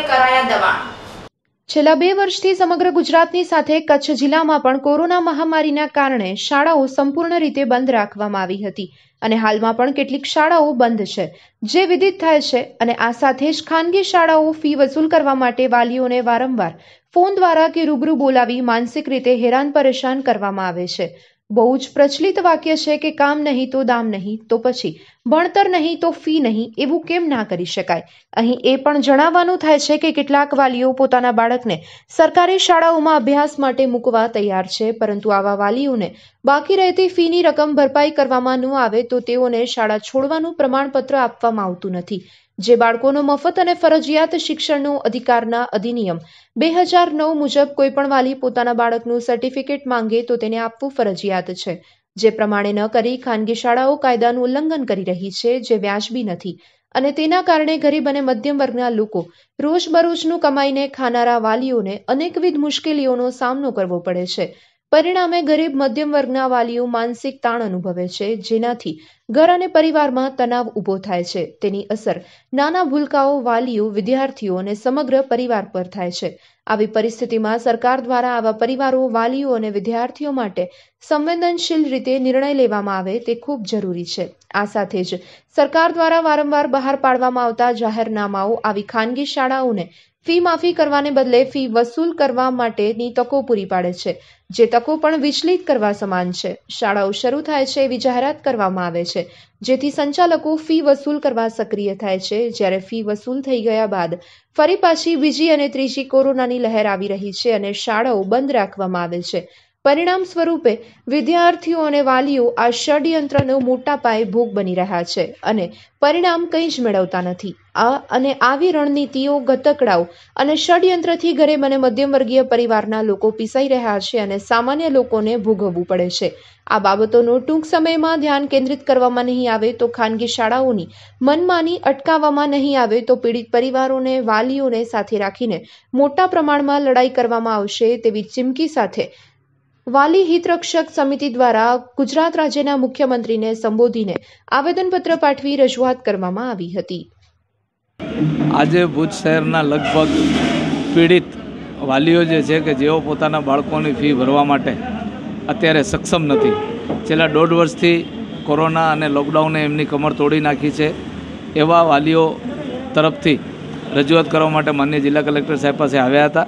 પર કરાયા દબાણ છેલ્લા બે વર્ષથી સમગ્ર ગુજરાતની સાથે કચ્છ જિલ્લામાં પણ કોરોના મહામારીના કારણે શાળાઓ સંપૂર્ણ રીતે બંધ રાખવામાં આવી હતી અને હાલમાં પણ કેટલીક શાળાઓ બંધ છે જે વિદિત થાય છે અને આ સાથે જ ખાનગી શાળાઓ ફી વસૂલ કરવા માટે વાલીઓને વારંવાર ફોન દ્વારા કે રૂબરૂ બોલાવી માનસિક રીતે હેરાન પરેશાન કરવામાં આવે છે બહુ જ પ્રચલિત વાક્ય છે કે કામ નહીં તો દામ નહીં તો પછી ભણતર નહીં તો ફી નહીં એવું કેમ ના કરી શકાય અહીં એ પણ જણાવવાનું થાય છે કે કેટલાક વાલીઓ પોતાના બાળકને સરકારી શાળાઓમાં અભ્યાસ માટે મૂકવા તૈયાર છે પરંતુ આવા વાલીઓને બાકી રહેતી ફીની રકમ ભરપાઈ કરવામાં ન આવે તો તેઓને શાળા છોડવાનું પ્રમાણપત્ર આપવામાં આવતું નથી જે બાળકોનો મફત અને ફરજિયાત શિક્ષણનો અધિકારના અધિનિયમ બે હજાર નવ મુજબ કોઈપણ વાલી પોતાના બાળકનું સર્ટિફિકેટ માંગે તો તેને આપવું ફરજિયાત છે જે પ્રમાણે ન કરી ખાનગી શાળાઓ કાયદાનું ઉલ્લંઘન કરી રહી છે જે વ્યાજબી નથી અને તેના કારણે ગરીબ અને મધ્યમ વર્ગના લોકો રોજબરોજનું કમાઈને ખાનારા વાલીઓને અનેકવિધ મુશ્કેલીઓનો સામનો કરવો પડે છે પરિણામે ગરીબ મધ્યમ વર્ગના વાલીઓ માનસિક તાણ અનુભવે છે જેનાથી ઘર અને પરિવારમાં તણાવ ઊભો થાય છે તેની અસર નાના ભૂલકાઓ વાલીઓ વિદ્યાર્થીઓ અને સમગ્ર પરિવાર પર થાય છે આવી પરિસ્થિતિમાં સરકાર દ્વારા આવા પરિવારો વાલીઓ અને વિદ્યાર્થીઓ માટે સંવેદનશીલ રીતે નિર્ણય લેવામાં આવે તે ખૂબ જરૂરી છે આ સાથે જ સરકાર દ્વારા વારંવાર બહાર પાડવામાં આવતા જાહેરનામાઓ આવી ખાનગી શાળાઓને ફી માફી કરવાને બદલે ફી વસૂલ કરવા માટેની તકો પૂરી પાડે છે જે તકો પણ વિચલિત કરવા સમાન છે શાળાઓ શરૂ થાય છે એવી જાહેરાત કરવામાં આવે છે છે જેથી સંચાલકો ફી વસૂલ કરવા સક્રિય થાય છે જ્યારે ફી વસૂલ થઈ ગયા બાદ ફરી પાછી બીજી અને ત્રીજી કોરોનાની લહેર આવી રહી છે અને શાળાઓ બંધ રાખવામાં આવે છે પરિણામ સ્વરૂપે વિદ્યાર્થીઓ અને વાલીઓ આ ષડયંત્રનો મોટા પાયે ભોગ બની રહ્યા છે અને પરિણામ કંઈ જ મેળવતા નથી આ અને આવી રણનીતિઓ ગતકડાઓ અને ષડયંત્રથી ઘરે મને મધ્યમવર્ગીય પરિવારના લોકો પીસાઈ રહ્યા છે અને સામાન્ય લોકોને ભોગવવું પડે છે આ બાબતોનું ટૂંક સમયમાં ધ્યાન કેન્દ્રિત કરવામાં નહીં આવે તો ખાનગી શાળાઓની મનમાની અટકાવવામાં નહીં આવે તો પીડિત પરિવારોને વાલીઓને સાથે રાખીને મોટા પ્રમાણમાં લડાઈ કરવામાં આવશે તેવી ચીમકી સાથે વાલી હિતરક્ષક સમિતિ દ્વારા ગુજરાત રાજ્યના મુખ્યમંત્રીને સંબોધીને આવેદનપત્ર પાઠવી રજૂઆત કરવામાં આવી હતી આજે ભુજ શહેરના લગભગ પીડિત વાલીઓ જે છે કે જેઓ પોતાના બાળકોની ફી ભરવા માટે અત્યારે સક્ષમ નથી છેલ્લા દોઢ વર્ષથી કોરોના અને લોકડાઉને એમની કમર તોડી નાખી છે એવા વાલીઓ તરફથી રજૂઆત કરવા માટે માન્ય જિલ્લા કલેક્ટર સાહેબ પાસે આવ્યા હતા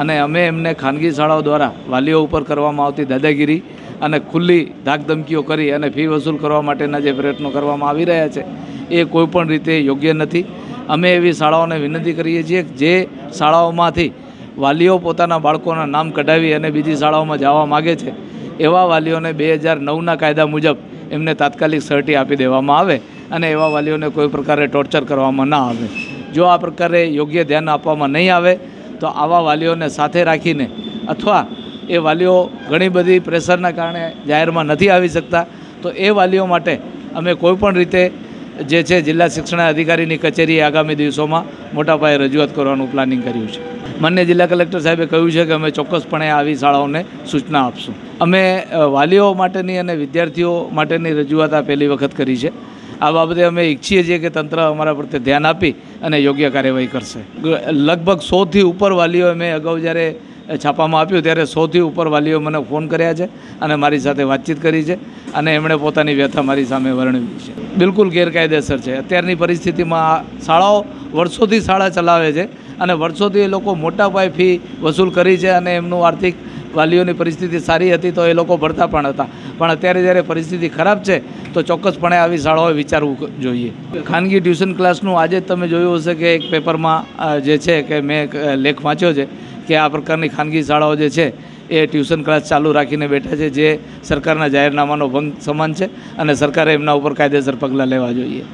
અને અમે એમને ખાનગી શાળાઓ દ્વારા વાલીઓ ઉપર કરવામાં આવતી દાદાગીરી અને ખુલ્લી ધાકધમકીઓ કરી અને ફી વસૂલ કરવા માટેના જે પ્રયત્નો કરવામાં આવી રહ્યા છે એ કોઈપણ રીતે યોગ્ય નથી અમે એવી શાળાઓને વિનંતી કરીએ છીએ જે શાળાઓમાંથી વાલીઓ પોતાના બાળકોના નામ કઢાવી અને બીજી શાળાઓમાં જવા માગે છે એવા વાલીઓને બે હજાર નવના કાયદા મુજબ એમને તાત્કાલિક સર્ટી આપી દેવામાં આવે અને એવા વાલીઓને કોઈ પ્રકારે ટોર્ચર કરવામાં ના આવે જો આ પ્રકારે યોગ્ય ધ્યાન આપવામાં નહીં આવે તો આવા વાલીઓને સાથે રાખીને અથવા એ વાલીઓ ઘણી બધી પ્રેશરના કારણે જાહેરમાં નથી આવી શકતા તો એ વાલીઓ માટે અમે કોઈપણ રીતે જે છે જિલ્લા શિક્ષણ અધિકારીની કચેરી આગામી દિવસોમાં મોટા પાયે રજૂઆત કરવાનું પ્લાનિંગ કર્યું છે માન્ય જિલ્લા કલેક્ટર સાહેબે કહ્યું છે કે અમે ચોક્કસપણે આવી શાળાઓને સૂચના આપશું અમે વાલીઓ માટેની અને વિદ્યાર્થીઓ માટેની રજૂઆત આ પહેલી વખત કરી છે આ બાબતે અમે ઈચ્છીએ છીએ કે તંત્ર અમારા પ્રત્યે ધ્યાન આપી અને યોગ્ય કાર્યવાહી કરશે લગભગ સોથી ઉપર વાલીઓ મેં અગાઉ જ્યારે છાપામાં આપ્યું ત્યારે સોથી ઉપર વાલીઓ મને ફોન કર્યા છે અને મારી સાથે વાતચીત કરી છે અને એમણે પોતાની વ્યથા મારી સામે વર્ણવી છે બિલકુલ ગેરકાયદેસર છે અત્યારની પરિસ્થિતિમાં શાળાઓ વર્ષોથી શાળા ચલાવે છે અને વર્ષોથી એ લોકો મોટા પાયે ફી વસૂલ કરી છે અને એમનું આર્થિક વાલીઓની પરિસ્થિતિ સારી હતી તો એ લોકો ભરતા પણ હતા પણ અત્યારે જ્યારે પરિસ્થિતિ ખરાબ છે તો ચોક્કસપણે આવી શાળાઓએ વિચારવું જોઈએ ખાનગી ટ્યુશન ક્લાસનું આજે તમે જોયું હશે કે એક પેપરમાં જે છે કે મેં લેખ વાંચ્યો છે કે આ પ્રકારની ખાનગી શાળાઓ જે છે એ ટ્યુશન ક્લાસ ચાલુ રાખીને બેઠા છે જે સરકારના જાહેરનામાનો ભંગ સમાન છે અને સરકારે એમના ઉપર કાયદેસર પગલાં લેવા જોઈએ